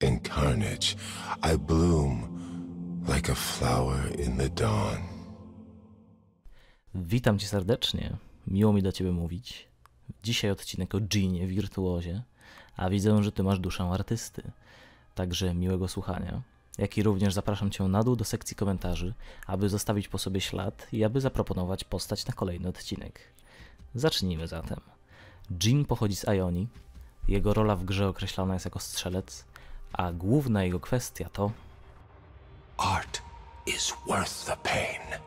in carnage, I bloom like a flower in the dawn. Witam cię serdecznie. Miło mi do ciebie mówić. Dzisiaj odcinek o Ginie, wirtuozie, a widzę, że ty masz duszę artysty. Także miłego słuchania. Jak i również zapraszam cię na dół do sekcji komentarzy, aby zostawić po sobie ślad i aby zaproponować postać na kolejny odcinek. Zacznijmy zatem. Jin pochodzi z Ioni. Jego rola w grze określana jest jako strzelec, a główna jego kwestia to Art is worth the pain.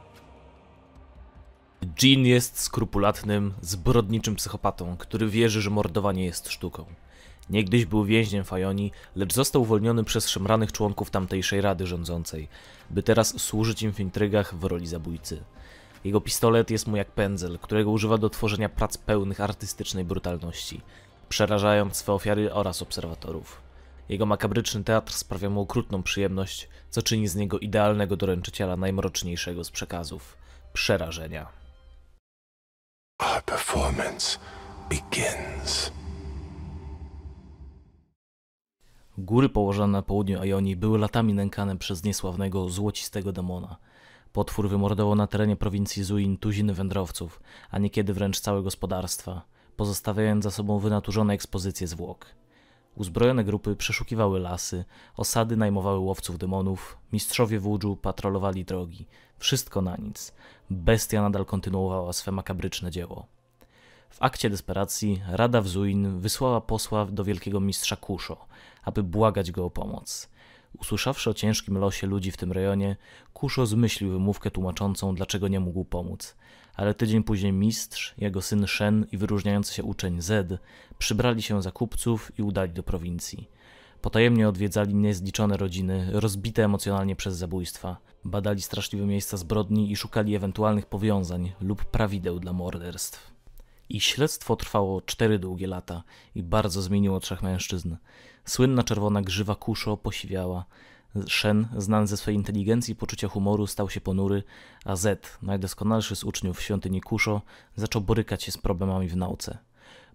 Jean jest skrupulatnym, zbrodniczym psychopatą, który wierzy, że mordowanie jest sztuką. Niegdyś był więźniem Fajoni, lecz został uwolniony przez szemranych członków tamtejszej rady rządzącej, by teraz służyć im w intrygach w roli zabójcy. Jego pistolet jest mu jak pędzel, którego używa do tworzenia prac pełnych artystycznej brutalności, przerażając swe ofiary oraz obserwatorów. Jego makabryczny teatr sprawia mu okrutną przyjemność, co czyni z niego idealnego doręczyciela najmroczniejszego z przekazów przerażenia. Our performance begins. Góry położone na południu Aionii były latami nękane przez niesławnego, złocistego demona. Potwór wymordował na terenie prowincji Zuin tuziny wędrowców, a niekiedy wręcz całe gospodarstwa, pozostawiając za sobą wynaturzone ekspozycje zwłok. Uzbrojone grupy przeszukiwały lasy, osady najmowały łowców demonów, mistrzowie wódzu patrolowali drogi. Wszystko na nic. Bestia nadal kontynuowała swe makabryczne dzieło. W akcie desperacji Rada Wzuin wysłała posła do wielkiego mistrza Kuszo, aby błagać go o pomoc. Usłyszawszy o ciężkim losie ludzi w tym rejonie, Kuszo zmyślił wymówkę tłumaczącą, dlaczego nie mógł pomóc. Ale tydzień później mistrz, jego syn Shen i wyróżniający się uczeń Zed przybrali się za kupców i udali do prowincji. Potajemnie odwiedzali niezliczone rodziny, rozbite emocjonalnie przez zabójstwa. Badali straszliwe miejsca zbrodni i szukali ewentualnych powiązań lub prawideł dla morderstw. Ich śledztwo trwało cztery długie lata i bardzo zmieniło trzech mężczyzn. Słynna czerwona grzywa kuszo posiwiała. Shen, znany ze swojej inteligencji i poczucia humoru, stał się ponury, a Z, najdoskonalszy z uczniów w świątyni Kuszo, zaczął borykać się z problemami w nauce.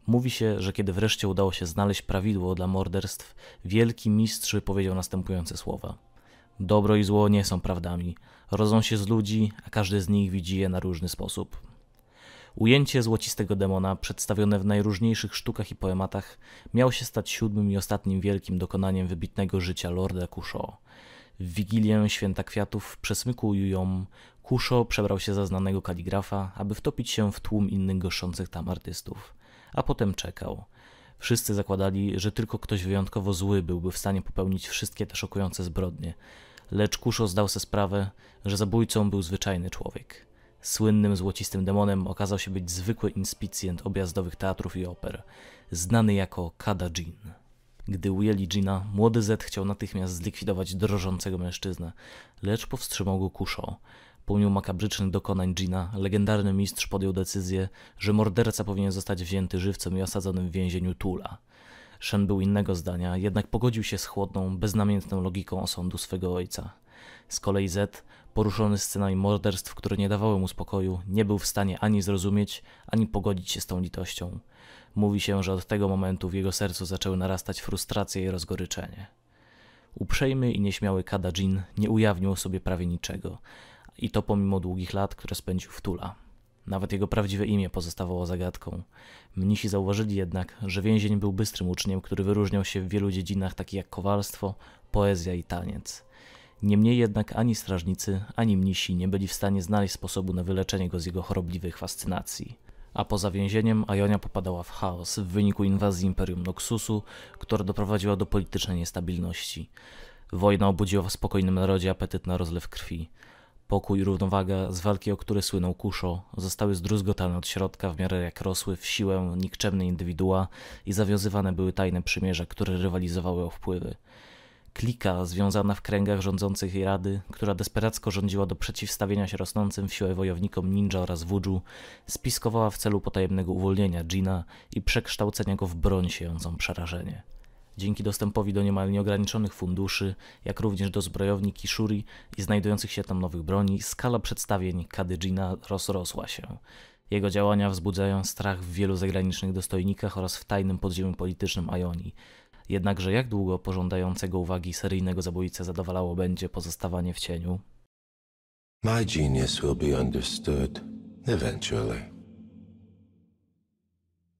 Mówi się, że kiedy wreszcie udało się znaleźć prawidło dla morderstw, wielki mistrz powiedział następujące słowa. Dobro i zło nie są prawdami. Rodzą się z ludzi, a każdy z nich widzi je na różny sposób. Ujęcie złocistego demona, przedstawione w najróżniejszych sztukach i poematach, miało się stać siódmym i ostatnim wielkim dokonaniem wybitnego życia lorda Kusho. W Wigilię Święta Kwiatów przesmyku Ujujom Kusho przebrał się za znanego kaligrafa, aby wtopić się w tłum innych goszczących tam artystów, a potem czekał. Wszyscy zakładali, że tylko ktoś wyjątkowo zły byłby w stanie popełnić wszystkie te szokujące zbrodnie, lecz Kusho zdał sobie sprawę, że zabójcą był zwyczajny człowiek. Słynnym złocistym demonem okazał się być zwykły inspicjent objazdowych teatrów i oper, znany jako Kada Jin. Gdy ujęli Gina, młody Zed chciał natychmiast zlikwidować drożącego mężczyznę, lecz powstrzymał go Kusho. Pomimo makabrycznych dokonań Gina, legendarny mistrz podjął decyzję, że morderca powinien zostać wzięty żywcem i osadzonym w więzieniu Tula. Shen był innego zdania, jednak pogodził się z chłodną, beznamiętną logiką osądu swego ojca. Z kolei Z, poruszony scenami morderstw, które nie dawały mu spokoju, nie był w stanie ani zrozumieć, ani pogodzić się z tą litością. Mówi się, że od tego momentu w jego sercu zaczęły narastać frustracje i rozgoryczenie. Uprzejmy i nieśmiały Kada Jin nie ujawnił sobie prawie niczego, i to pomimo długich lat, które spędził w Tula. Nawet jego prawdziwe imię pozostawało zagadką. Mnisi zauważyli jednak, że więzień był bystrym uczniem, który wyróżniał się w wielu dziedzinach takich jak kowalstwo, poezja i taniec. Niemniej jednak ani strażnicy, ani mnisi nie byli w stanie znaleźć sposobu na wyleczenie go z jego chorobliwych fascynacji. A poza więzieniem Ajonia popadała w chaos w wyniku inwazji Imperium Noxusu, która doprowadziła do politycznej niestabilności. Wojna obudziła w spokojnym narodzie apetyt na rozlew krwi. Pokój i równowaga, z walki o które słynął Kuszo, zostały zdruzgotane od środka w miarę jak rosły w siłę nikczemne indywidua i zawiązywane były tajne przymierze, które rywalizowały o wpływy klika związana w kręgach rządzących i rady, która desperacko rządziła do przeciwstawienia się rosnącym w siłę wojownikom ninja oraz wudżu, spiskowała w celu potajemnego uwolnienia Gina i przekształcenia go w broń siejącą przerażenie. Dzięki dostępowi do niemal nieograniczonych funduszy, jak również do zbrojowni Kishuri i znajdujących się tam nowych broni, skala przedstawień Kady Gina rozrosła się. Jego działania wzbudzają strach w wielu zagranicznych dostojnikach oraz w tajnym podziemiu politycznym Ionii. Jednakże jak długo pożądającego uwagi seryjnego zabójcę zadowalało będzie pozostawanie w cieniu? My genius will be understood eventually.